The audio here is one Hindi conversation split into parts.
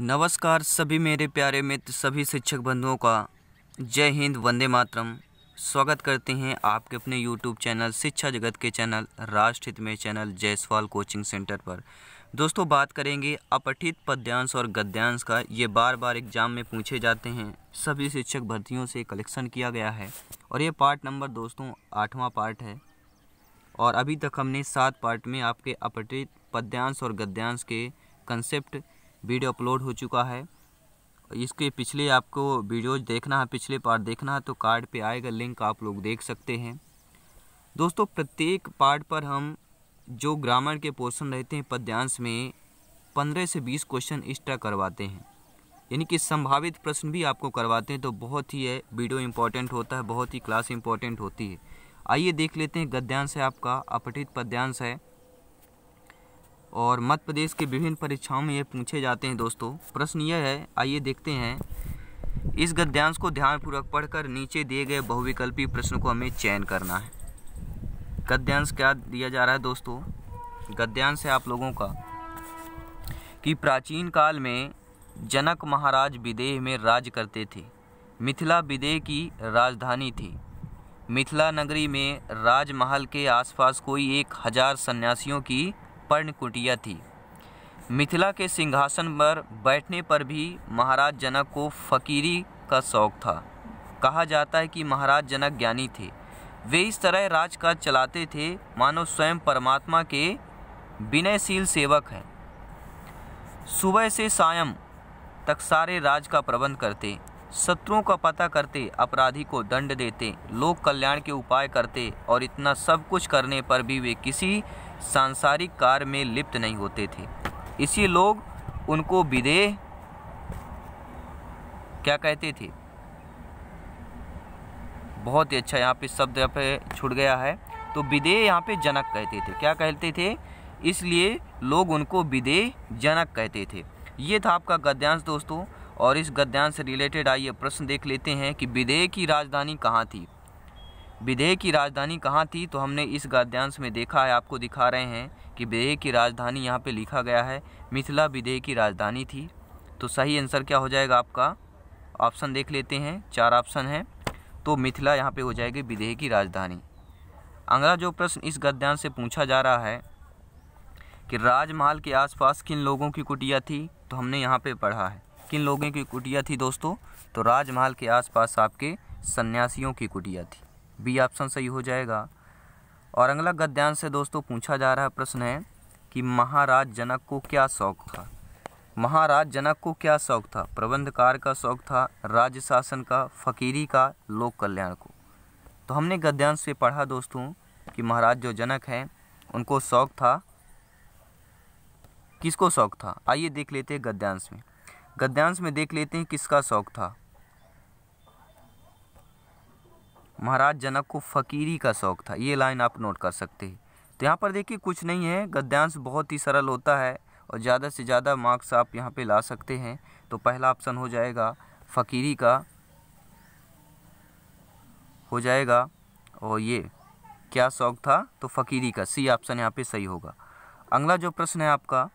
नमस्कार सभी मेरे प्यारे मित्र सभी शिक्षक बंधुओं का जय हिंद वंदे मातरम स्वागत करते हैं आपके अपने यूट्यूब चैनल शिक्षा जगत के चैनल राष्ट्रहित में चैनल जयसवाल कोचिंग सेंटर पर दोस्तों बात करेंगे अपठित पद्यांश और गद्यांश का ये बार बार एग्जाम में पूछे जाते हैं सभी शिक्षक भर्तियों से कलेक्शन किया गया है और ये पार्ट नंबर दोस्तों आठवां पार्ट है और अभी तक हमने सात पार्ट में आपके अपठित पद्यांश और गद्यांश के कंसेप्ट वीडियो अपलोड हो चुका है इसके पिछले आपको वीडियो देखना है पिछले पार्ट देखना है तो कार्ड पे आएगा लिंक आप लोग देख सकते हैं दोस्तों प्रत्येक पार्ट पर हम जो ग्रामर के पोर्शन रहते हैं पद्यांश में पंद्रह से बीस क्वेश्चन एक्स्ट्रा करवाते हैं यानी कि संभावित प्रश्न भी आपको करवाते हैं तो बहुत ही है वीडियो इम्पॉर्टेंट होता है बहुत ही क्लास इम्पॉर्टेंट होती है आइए देख लेते हैं गद्यांश है आपका अपठित पद्यांश है और मध्य प्रदेश के विभिन्न परीक्षाओं में ये पूछे जाते हैं दोस्तों प्रश्न यह है आइए देखते हैं इस गद्यांश को ध्यानपूर्वक पढ़कर नीचे दिए गए बहुविकल्पी प्रश्न को हमें चयन करना है गद्यांश क्या दिया जा रहा है दोस्तों गद्यांश है आप लोगों का कि प्राचीन काल में जनक महाराज विदेह में राज करते थे मिथिला विदेह की राजधानी थी मिथिला नगरी में राजमहल के आसपास कोई एक हज़ार सन्यासियों की पर्णकुटिया थी मिथिला के सिंहासन पर बैठने पर भी महाराज जनक को फकीरी का शौक था कहा जाता है कि महाराज जनक ज्ञानी थे वे इस तरह राजकाज चलाते थे मानो स्वयं परमात्मा के विनयशील सेवक हैं सुबह से सायं तक सारे राज का प्रबंध करते शत्रुओं का पता करते अपराधी को दंड देते लोक कल्याण के उपाय करते और इतना सब कुछ करने पर भी वे किसी सांसारिक कार्य में लिप्त नहीं होते थे इसी लोग उनको विदेह क्या कहते थे बहुत ही अच्छा यहाँ पे शब्द यहाँ पे छुट गया है तो विदेह यहाँ पे जनक कहते थे क्या कहते थे इसलिए लोग उनको विदेह जनक कहते थे ये था आपका गद्यांश दोस्तों और इस गद्यांश से रिलेटेड आइए प्रश्न देख लेते हैं कि विदेह की राजधानी कहाँ थी विधेय की राजधानी कहाँ थी तो हमने इस गाद्यांश में देखा है आपको दिखा रहे हैं कि विधेय की राजधानी यहाँ पे लिखा गया है मिथिला विधेय की राजधानी थी तो सही आंसर क्या हो जाएगा आपका ऑप्शन देख लेते हैं चार ऑप्शन हैं तो मिथिला यहाँ पे हो जाएगी विधेय की राजधानी अगला जो प्रश्न इस गद्यांश से पूछा जा रहा है कि राजमहल के आसपास किन लोगों की कुटिया थी तो हमने यहाँ पर पढ़ा है किन लोगों की कुटिया थी दोस्तों तो राजमहल के आसपास आपके सन्यासियों की कुटिया थी बी ऑप्शन सही हो जाएगा और अगला गद्यांश से दोस्तों पूछा जा रहा प्रश्न है कि महाराज जनक को क्या शौक था महाराज जनक को क्या शौक था प्रबंधकार का शौक था राज्य शासन का फकीरी का लोक कल्याण को तो हमने गद्यांश से पढ़ा दोस्तों कि महाराज जो जनक हैं उनको शौक था किसको शौक था आइए देख लेते हैं गद्यांश में गद्यांश में देख लेते हैं किसका शौक था महाराज जनक को फकीरी का शौक था ये लाइन आप नोट कर सकते हैं तो यहाँ पर देखिए कुछ नहीं है गद्यांश बहुत ही सरल होता है और ज़्यादा से ज़्यादा मार्क्स आप यहाँ पे ला सकते हैं तो पहला ऑप्शन हो जाएगा फकीरी का हो जाएगा और ये क्या शौक था तो फकीरी का सी ऑप्शन यहाँ पे सही होगा अगला जो प्रश्न है आपका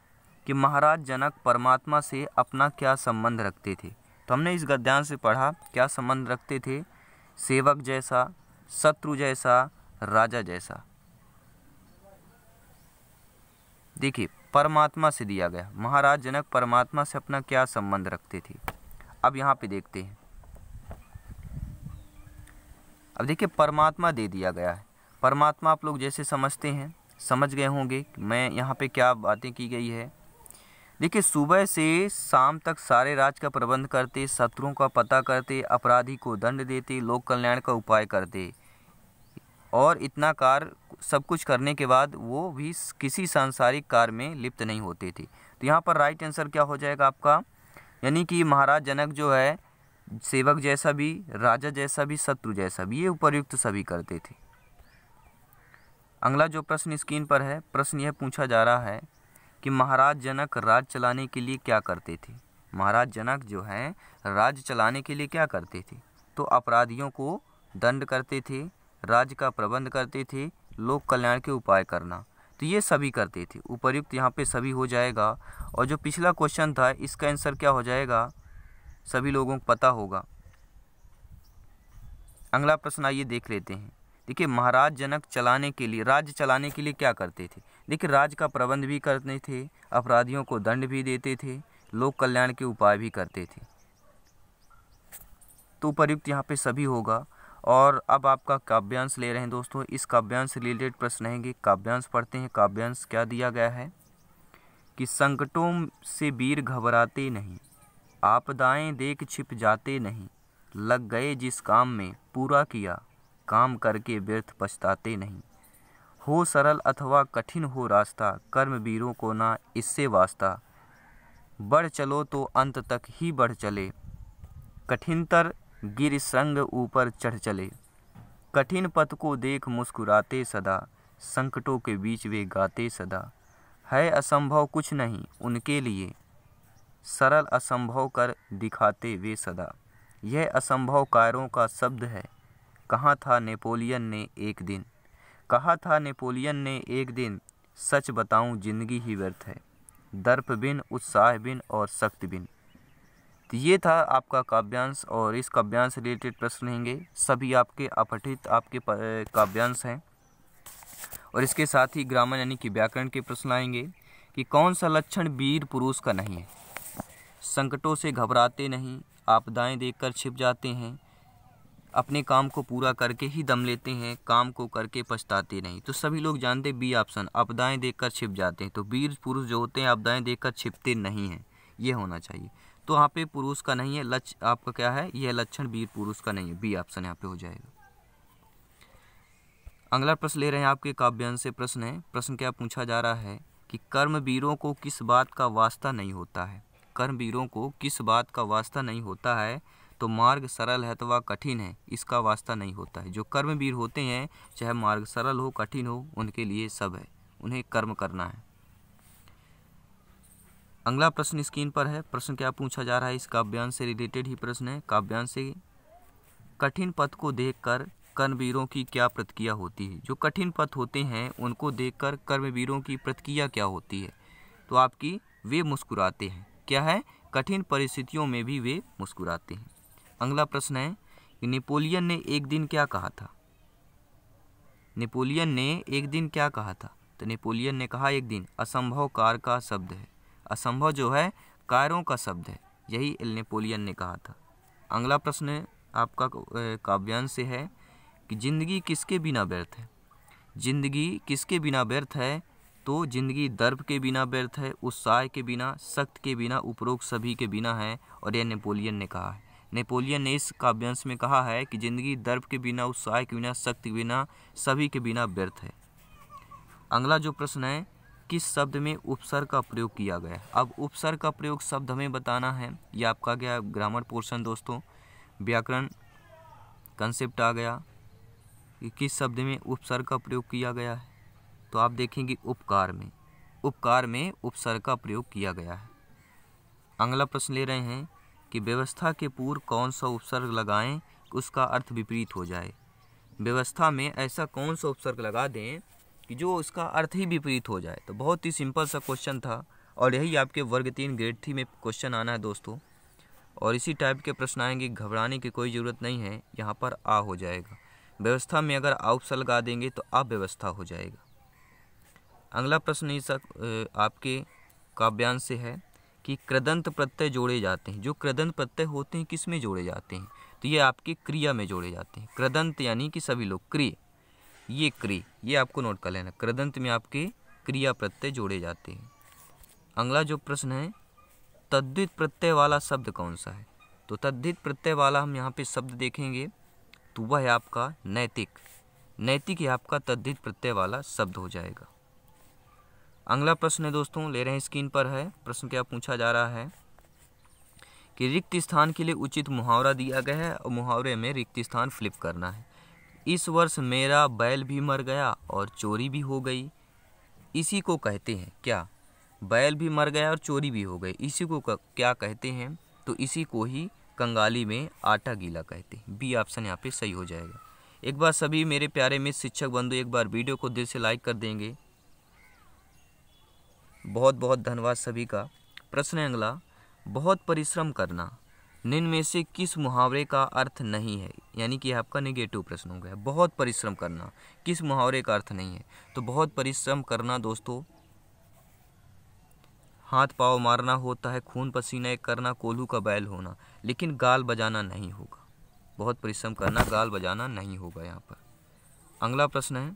कि महाराज जनक परमात्मा से अपना क्या संबंध रखते थे तो हमने इस गद्यांश से पढ़ा क्या संबंध रखते थे सेवक जैसा शत्रु जैसा राजा जैसा देखिए परमात्मा से दिया गया महाराज जनक परमात्मा से अपना क्या संबंध रखते थे अब यहाँ पे देखते हैं अब देखिए परमात्मा दे दिया गया है परमात्मा आप लोग जैसे समझते हैं समझ गए होंगे मैं यहाँ पे क्या बातें की गई है देखिए सुबह से शाम तक सारे राज का प्रबंध करते शत्रुओं का पता करते अपराधी को दंड देते लोक कल्याण का उपाय करते और इतना कार्य सब कुछ करने के बाद वो भी किसी सांसारिक कार्य में लिप्त नहीं होते थे तो यहाँ पर राइट आंसर क्या हो जाएगा आपका यानी कि महाराज जनक जो है सेवक जैसा भी राजा जैसा भी शत्रु जैसा भी ये उपयुक्त सभी करते थे अगला जो प्रश्न स्क्रीन पर है प्रश्न यह पूछा जा रहा है कि महाराज जनक राज चलाने के लिए क्या करते थे महाराज जनक जो हैं राज्य चलाने के लिए क्या करते थे तो अपराधियों को दंड करते थे राज्य का प्रबंध करते थे लोक कल्याण के उपाय करना तो ये सभी करते थे उपर्युक्त यहाँ पे सभी हो जाएगा और जो पिछला क्वेश्चन था इसका आंसर क्या हो जाएगा सभी लोगों को पता होगा अगला प्रश्न आइए देख लेते हैं देखिए महाराज जनक चलाने के लिए राज्य चलाने के लिए क्या करते थे लेकिन राज का प्रबंध भी करते थे अपराधियों को दंड भी देते थे लोक कल्याण के उपाय भी करते थे तो उपरयुक्त यहाँ पे सभी होगा और अब आपका काव्यांश ले रहे हैं दोस्तों इस काव्यांश रिलेटेड प्रश्न रहेंगे काव्यांश पढ़ते हैं काव्यांश क्या दिया गया है कि संकटों से वीर घबराते नहीं आपदाएं देख छिप जाते नहीं लग गए जिस काम में पूरा किया काम करके व्यर्थ पछताते नहीं हो सरल अथवा कठिन हो रास्ता कर्म वीरों को ना इससे वास्ता बढ़ चलो तो अंत तक ही बढ़ चले कठिनतर गिर संग ऊपर चढ़ चले कठिन पथ को देख मुस्कुराते सदा संकटों के बीच वे गाते सदा है असंभव कुछ नहीं उनके लिए सरल असंभव कर दिखाते वे सदा यह असंभव कारों का शब्द है कहाँ था नेपोलियन ने एक दिन कहा था नेपोलियन ने एक दिन सच बताऊं जिंदगी ही व्यर्थ है दर्प बिन उत्साह बिन और शक्ति बिन तो ये था आपका काव्यांश और इस काव्यांश रिलेटेड प्रश्न रहेंगे सभी आपके अपठित आपके काव्यांश हैं और इसके साथ ही ग्रामर यानी कि व्याकरण के प्रश्न आएंगे कि कौन सा लक्षण वीर पुरुष का नहीं है संकटों से घबराते नहीं आपदाएं देखकर छिप जाते हैं अपने काम को पूरा करके ही दम लेते हैं काम को करके पछताते नहीं तो सभी लोग जानते बी ऑप्शन देख कर छिप जाते हैं तो वीर पुरुष जो होते हैं देख कर छिपते नहीं हैं ये होना चाहिए तो यहाँ पे पुरुष का नहीं है लक्ष्य आपका क्या है यह लक्षण वीर पुरुष का नहीं है बी ऑप्शन यहाँ पे हो जाएगा अगला प्रश्न ले रहे हैं आपके काव्यांश से प्रश्न है प्रश्न क्या पूछा जा रहा है कि कर्म वीरों को किस बात का वास्ता नहीं होता है कर्म वीरों को किस बात का वास्ता नहीं होता है तो मार्ग सरल है तो वह कठिन है इसका वास्ता नहीं होता है जो कर्मवीर होते हैं चाहे मार्ग सरल हो कठिन हो उनके लिए सब है उन्हें कर्म करना है अगला प्रश्न स्क्रीन पर है प्रश्न क्या पूछा जा रहा है इस काव्यांश से रिलेटेड ही प्रश्न है काव्यांश से कठिन पथ को देखकर कर्मवीरों की क्या प्रतिक्रिया होती है जो कठिन पथ होते हैं उनको देखकर कर्मवीरों की प्रतिक्रिया क्या होती है तो आपकी वे मुस्कुराते हैं क्या है कठिन परिस्थितियों में भी वे मुस्कुराते हैं अगला प्रश्न है कि नेपोलियन ने एक दिन क्या कहा था नेपोलियन ने एक दिन क्या कहा था तो नेपोलियन ने कहा एक दिन असंभव कार का शब्द है असंभव जो है कारों का शब्द है यही नेपोलियन ने कहा था अगला प्रश्न आपका काव्यांश से है कि जिंदगी किसके बिना व्यर्थ है जिंदगी किसके बिना व्यर्थ है तो जिंदगी दर्प के बिना व्यर्थ है उत्साह के बिना सख्त के बिना उपरोक्त सभी के बिना है और यह नेपोलियन ने कहा है नेपोलियन ने इस काव्यांश में कहा है कि जिंदगी दर्प के बिना उत्साह के बिना शक्ति के बिना सभी के बिना व्यर्थ है अगला जो प्रश्न है किस शब्द में उपसर्ग का प्रयोग किया गया अब उपसर्ग का प्रयोग शब्द हमें बताना है यह आपका गया ग्रामर पोर्शन दोस्तों व्याकरण कंसेप्ट आ गया कि किस शब्द में उपसर्ग का प्रयोग किया गया है तो आप देखेंगे उपकार में उपकार में उपसर्ग का प्रयोग किया गया है अगला प्रश्न ले रहे हैं कि व्यवस्था के पूर्व कौन सा उपसर्ग लगाएं उसका अर्थ विपरीत हो जाए व्यवस्था में ऐसा कौन सा उपसर्ग लगा दें कि जो उसका अर्थ ही विपरीत हो जाए तो बहुत ही सिंपल सा क्वेश्चन था और यही आपके वर्ग तीन ग्रेड थ्री में क्वेश्चन आना है दोस्तों और इसी टाइप के प्रश्न आएंगे घबराने की कोई ज़रूरत नहीं है यहाँ पर आ हो जाएगा व्यवस्था में अगर आ उपसर्ग लगा देंगे तो अव्यवस्था हो जाएगा अगला प्रश्न इस आपके काव्यांश से है कि कृदंत प्रत्यय जोड़े जाते हैं जो कृदंत प्रत्यय होते हैं किस में जोड़े जाते हैं तो ये आपके क्रिया में जोड़े जाते हैं कृदंत यानी कि सभी लोग क्रिय ये क्रिय ये आपको नोट कर लेना कृदंत में आपके क्रिया प्रत्यय जोड़े जाते हैं अगला जो प्रश्न है तद्वित प्रत्यय वाला शब्द कौन सा है तो तद्धित प्रत्यय वाला हम यहाँ पे शब्द देखेंगे तो वह है आपका नैतिक नैतिक ही आपका तद्धित प्रत्यय वाला शब्द हो जाएगा अगला प्रश्न है दोस्तों ले रहे हैं स्क्रीन पर है प्रश्न क्या पूछा जा रहा है कि रिक्त स्थान के लिए उचित मुहावरा दिया गया है और मुहावरे में रिक्त स्थान फ्लिप करना है इस वर्ष मेरा बैल भी मर गया और चोरी भी हो गई इसी को कहते हैं क्या बैल भी मर गया और चोरी भी हो गई इसी को क्या कहते हैं तो इसी को ही कंगाली में आटा गीला कहते हैं बी ऑप्शन यहाँ पे सही हो जाएगा एक बार सभी मेरे प्यारे मिस शिक्षक बंधु एक बार वीडियो को दिल से लाइक कर देंगे बहुत बहुत धन्यवाद सभी का प्रश्न अगला बहुत परिश्रम करना निम्न में से किस मुहावरे का अर्थ नहीं है यानी कि आपका नेगेटिव प्रश्न हो गया बहुत परिश्रम करना किस मुहावरे का अर्थ नहीं है तो बहुत परिश्रम करना दोस्तों हाथ पाव मारना होता है खून पसीना करना कोल्हू का बैल होना लेकिन गाल बजाना नहीं होगा बहुत परिश्रम करना गाल बजाना नहीं होगा यहाँ पर अगला प्रश्न है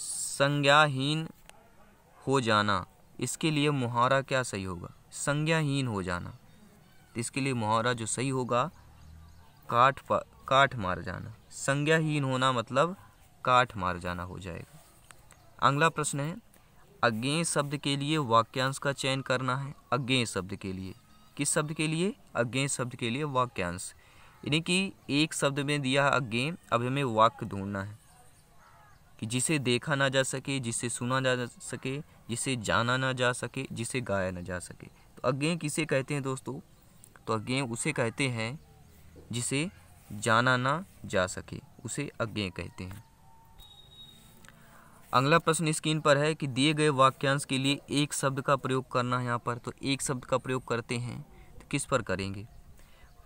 संज्ञाहीन हो जाना इसके लिए मुहारा क्या सही होगा संज्ञाहीन हो जाना इसके लिए मुहारा जो सही होगा काठ काठ मार जाना संज्ञाहीन होना मतलब काठ मार जाना हो जाएगा अगला प्रश्न है अज्ञे शब्द के लिए वाक्यांश का चयन करना है अज्ञे शब्द के लिए किस शब्द के लिए अज्ञे शब्द के लिए वाक्यांश यानी कि एक शब्द में दिया है अज्ञे अब हमें वाक्य ढूंढना है कि जिसे देखा ना जा सके जिसे सुना जा सके जिसे जाना ना जा सके जिसे गाया ना जा सके तो अज्ञेय किसे कहते हैं दोस्तों तो अज्ञेय उसे कहते हैं जिसे जाना ना जा सके उसे अज्ञेय कहते हैं अगला प्रश्न स्क्रीन पर है कि दिए गए वाक्यांश के लिए एक शब्द का प्रयोग करना है यहाँ पर तो एक शब्द का प्रयोग करते हैं तो किस पर करेंगे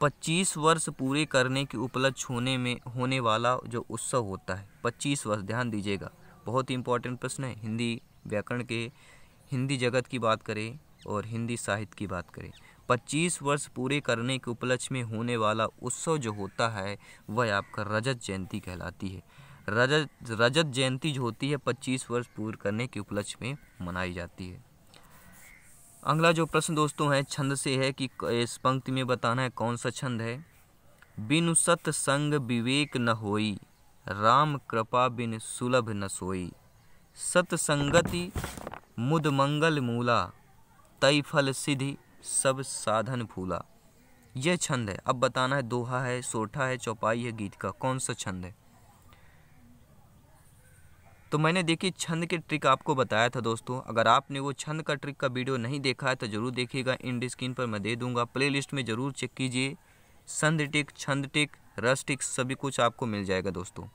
25 वर्ष पूरे करने के उपलक्ष्य होने में होने वाला जो उत्सव होता है 25 वर्ष ध्यान दीजिएगा बहुत ही इंपॉर्टेंट प्रश्न है हिंदी व्याकरण के हिंदी जगत की बात करें और हिंदी साहित्य की बात करें 25 वर्ष पूरे करने के उपलक्ष्य में होने वाला उत्सव जो होता है वह आपका रजत जयंती कहलाती है रजत रजत जयंती जो होती है 25 वर्ष पूर्ण करने के उपलक्ष्य में मनाई जाती है अगला जो प्रश्न दोस्तों है छंद से है कि इस पंक्ति में बताना है कौन सा छंद है बिन सत संग विवेक न होई राम कृपा बिन सुलभ न सोई सतसंगति मुद मंगल मूला तय फल सिद्धि सब साधन फूला यह छंद है अब बताना है दोहा है सोठा है चौपाई है गीत का कौन सा छंद है तो मैंने देखी छंद के ट्रिक आपको बताया था दोस्तों अगर आपने वो छंद का ट्रिक का वीडियो नहीं देखा है तो ज़रूर देखिएगा इंड स्क्रीन पर मैं दे दूंगा प्लेलिस्ट में ज़रूर चेक कीजिए संध टिक छंद टिक रस टिक सभी कुछ आपको मिल जाएगा दोस्तों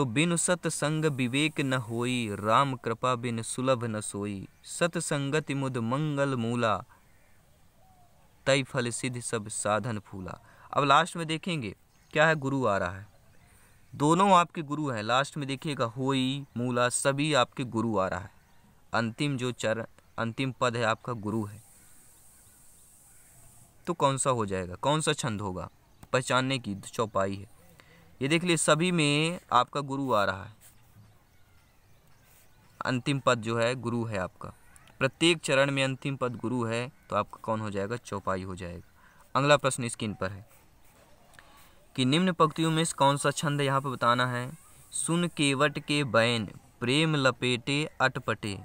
तो बिन सतसंग विवेक न होई राम कृपा बिन सुलभ न सोई सतसंगति मुद मंगल मूला तय फल सिद्ध सब साधन फूला अब लास्ट में देखेंगे क्या है गुरु आ रहा है दोनों आपके गुरु हैं लास्ट में देखिएगा होई मूला सभी आपके गुरु आ रहा है अंतिम जो चरण अंतिम पद है आपका गुरु है तो कौन सा हो जाएगा कौन सा छंद होगा पहचानने की चौपाई है ये देख लिए सभी में आपका गुरु आ रहा है अंतिम पद जो है गुरु है आपका प्रत्येक चरण में अंतिम पद गुरु है तो आपका कौन हो जाएगा चौपाई हो जाएगा अगला प्रश्न स्क्रीन पर है कि निम्न पंक्तियों में कौन सा छंद यहाँ पर बताना है सुन केवट के बैन प्रेम लपेटे अटपटे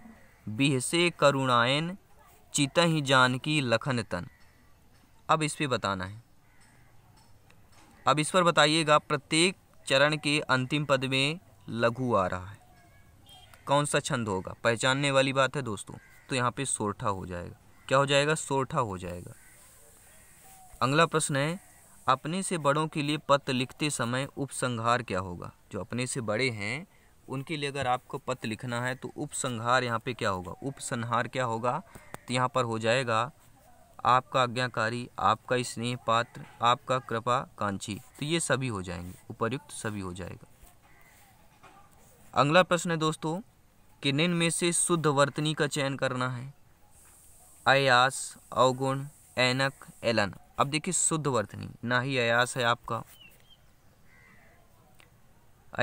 बिहसे करुणायन चित ही जानकी लखन तन अब इस पर बताना है अब इस पर बताइएगा प्रत्येक चरण के अंतिम पद में लघु आ रहा है कौन सा छंद होगा पहचानने वाली बात है दोस्तों तो यहाँ पे सोरठा हो जाएगा क्या हो जाएगा सोरठा हो जाएगा अगला प्रश्न है अपने से बड़ों के लिए पत्र लिखते समय उपसंहार क्या होगा जो अपने से बड़े हैं उनके लिए अगर आपको पत्र लिखना है तो उपसंहार यहाँ पे क्या होगा उपसंहार क्या होगा तो यहाँ पर हो जाएगा आपका आज्ञाकारी आपका स्नेह पात्र आपका कृपा कांक्षी तो ये सभी हो जाएंगे उपर्युक्त सभी हो जाएगा अगला प्रश्न है दोस्तों कि निन में से शुद्ध वर्तनी का चयन करना है अयास अवगुण ऐनक एलन अब देखिए शुद्ध वर्तनी ना ही अयास है आपका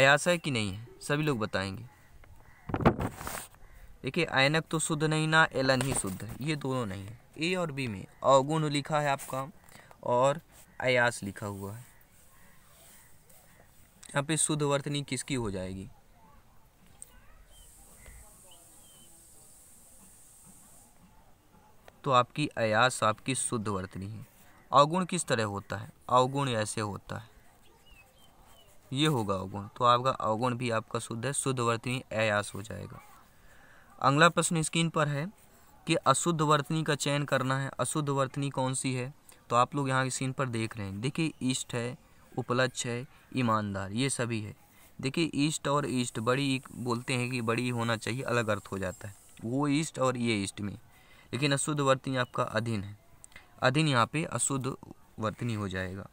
अयास है कि नहीं है सभी लोग बताएंगे देखिए ऐनक तो शुद्ध नहीं ना एलन ही शुद्ध है ये दोनों नहीं है ए और बी में अवगुण लिखा है आपका और अयास लिखा हुआ है यहाँ पे शुद्ध वर्तनी किसकी हो जाएगी तो आपकी अयास आपकी शुद्ध वर्तनी है अवगुण किस तरह होता है अवगुण ऐसे होता है ये होगा अवगुण तो आपका अवगुण भी आपका शुद्ध है शुद्ध वर्तनी अयास हो जाएगा अगला प्रश्न स्क्रीन पर है कि अशुद्ध वर्तनी का चयन करना है अशुद्ध वर्तनी कौन सी है तो आप लोग यहाँ के सीन पर देख रहे हैं देखिए ईस्ट है उपलक्ष है ईमानदार ये सभी है देखिए ईस्ट और ईस्ट बड़ी बोलते हैं कि बड़ी होना चाहिए अलग अर्थ हो जाता है वो ईस्ट और ये ईस्ट में लेकिन अशुद्ध वर्तनी आपका अधीन है अधीन यहाँ पे अशुद्ध वर्तनी हो जाएगा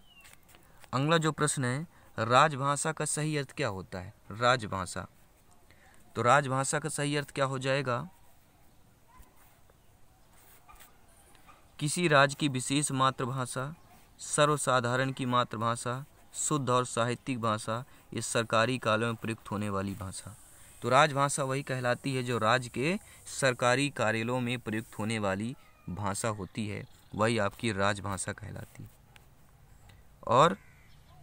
अगला जो प्रश्न है राजभाषा का सही अर्थ क्या होता है राजभाषा तो राजभाषा का सही अर्थ क्या हो जाएगा किसी राज्य की विशेष मातृभाषा सर्वसाधारण की मातृभाषा शुद्ध और साहित्यिक भाषा ये सरकारी कार्यों में प्रयुक्त होने वाली भाषा तो राजभाषा वही कहलाती है जो राज्य के सरकारी कार्यालयों में प्रयुक्त होने वाली भाषा होती है वही आपकी राजभाषा कहलाती है और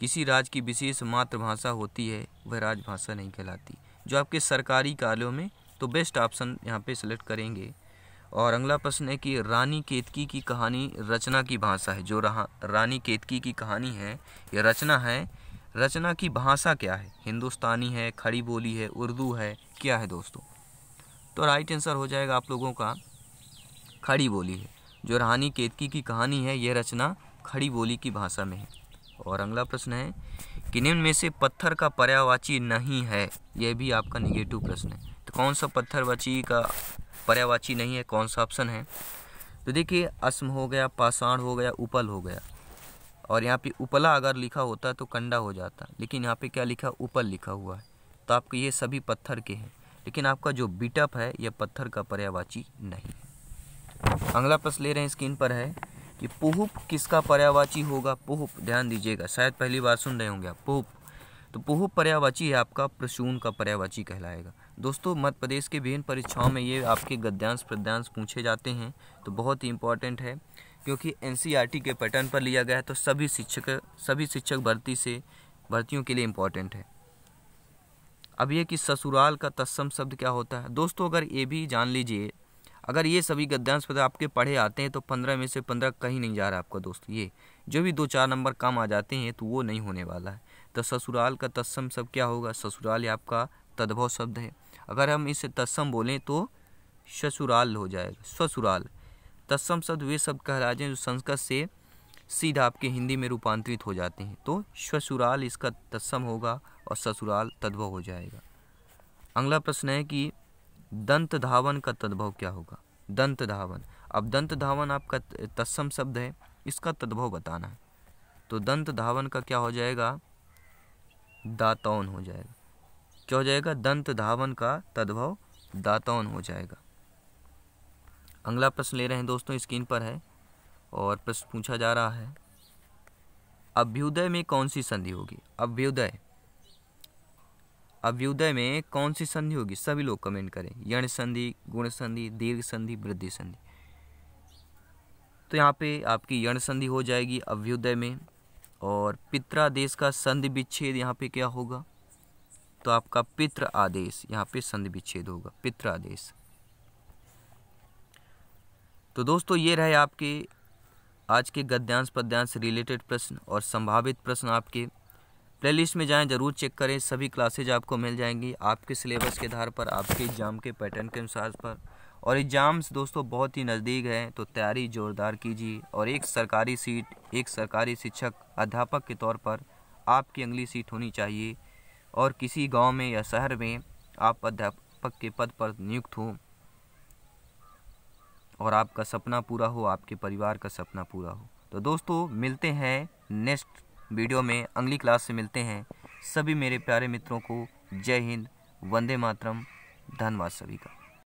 किसी राज्य की विशेष मातृभाषा होती है वह राजभाषा नहीं कहलाती जो आपके सरकारी कार्यों में तो बेस्ट ऑप्शन यहाँ पे सेलेक्ट करेंगे और अगला प्रश्न है कि रानी केतकी की कहानी रचना की भाषा है जो रहा रानी केतकी की कहानी है या रचना है रचना की भाषा क्या है हिंदुस्तानी है खड़ी बोली है उर्दू है क्या है दोस्तों तो राइट आंसर हो जाएगा आप लोगों का खड़ी बोली है जो रानी केतकी की कहानी है यह रचना खड़ी बोली की भाषा में है और अगला प्रश्न है कि निम्न में से पत्थर का पर्यावाची नहीं है यह भी आपका निगेटिव प्रश्न है कौन सा पत्थरवाची का पर्यावाची नहीं है कौन सा ऑप्शन है तो देखिए अस्म हो गया पाषाण हो गया उपल हो गया और यहाँ पे उपला अगर लिखा होता तो कंडा हो जाता लेकिन यहाँ पे क्या लिखा उपल लिखा हुआ है तो आपके ये सभी पत्थर के हैं लेकिन आपका जो बीटअप है यह पत्थर का पर्यावाची नहीं अगला प्रश्न ले रहे हैं स्क्रीन पर है कि पुहप किसका पर्यावाची होगा पुहप ध्यान दीजिएगा शायद पहली बार सुन रहे होंगे आप पुहुप तो पुहप पर्यावाची है आपका प्रसून का पर्यावाची कहलाएगा दोस्तों मध्य प्रदेश के विभिन्न परीक्षाओं में ये आपके गद्यांश प्रद्यांश पूछे जाते हैं तो बहुत ही इम्पोर्टेंट है क्योंकि एन e के पैटर्न पर लिया गया है तो सभी शिक्षक सभी शिक्षक भर्ती से भर्तियों के लिए इम्पॉर्टेंट है अब यह कि ससुराल का तत्सम शब्द क्या होता है दोस्तों अगर ये भी जान लीजिए अगर ये सभी गद्यांश पद आपके पढ़े आते हैं तो पंद्रह में से पंद्रह कहीं नहीं जा रहा आपका दोस्त ये जो भी दो चार नंबर कम आ जाते हैं तो वो नहीं होने वाला है तो ससुराल का तत्सम शब्द क्या होगा ससुराल ये आपका तद्भव शब्द है अगर हम इसे तत्सम बोलें तो ससुराल हो जाएगा ससुराल तत्सम शब्द वे शब्द कहला जाए जो संस्कृत से सीधा आपके हिंदी में रूपांतरित हो जाते हैं तो ससुराल इसका तत्सम होगा और ससुराल तद्भव हो जाएगा अगला प्रश्न है कि दंत धावन का तद्भव क्या होगा दंत धावन अब दंत धावन आपका तत्सम शब्द है इसका तद्भव बताना है तो दंत धावन का क्या हो जाएगा दातौन हो जाएगा क्या हो जाएगा दंत धावन का तद्भव दातौन हो जाएगा अगला प्रश्न ले रहे हैं दोस्तों स्क्रीन पर है और प्रश्न पूछा जा रहा है अभ्युदय में कौन सी संधि होगी अभ्युदय अभ्युदय में कौन सी संधि होगी सभी लोग कमेंट करें यण संधि गुण संधि दीर्घ संधि वृद्धि संधि तो यहाँ पे आपकी यण संधि हो जाएगी अभ्युदय में और पित्रा देश का संधि विच्छेद यहाँ पे क्या होगा तो आपका पित्र आदेश यहाँ पे संधि विच्छेद होगा पित्र आदेश तो दोस्तों ये रहे आपके आज के गद्यांश पद्यांश से रिलेटेड प्रश्न और संभावित प्रश्न आपके प्लेलिस्ट में जाएं जरूर चेक करें सभी क्लासेज आपको मिल जाएंगी आपके सिलेबस के आधार पर आपके एग्ज़ाम के पैटर्न के अनुसार पर और एग्ज़ाम्स दोस्तों बहुत ही नज़दीक हैं तो तैयारी ज़ोरदार कीजिए और एक सरकारी सीट एक सरकारी शिक्षक अध्यापक के तौर पर आपकी अगली सीट होनी चाहिए और किसी गांव में या शहर में आप अध्यापक के पद पर नियुक्त हो और आपका सपना पूरा हो आपके परिवार का सपना पूरा हो तो दोस्तों मिलते हैं नेक्स्ट वीडियो में अगली क्लास से मिलते हैं सभी मेरे प्यारे मित्रों को जय हिंद वंदे मातरम धन्यवाद सभी का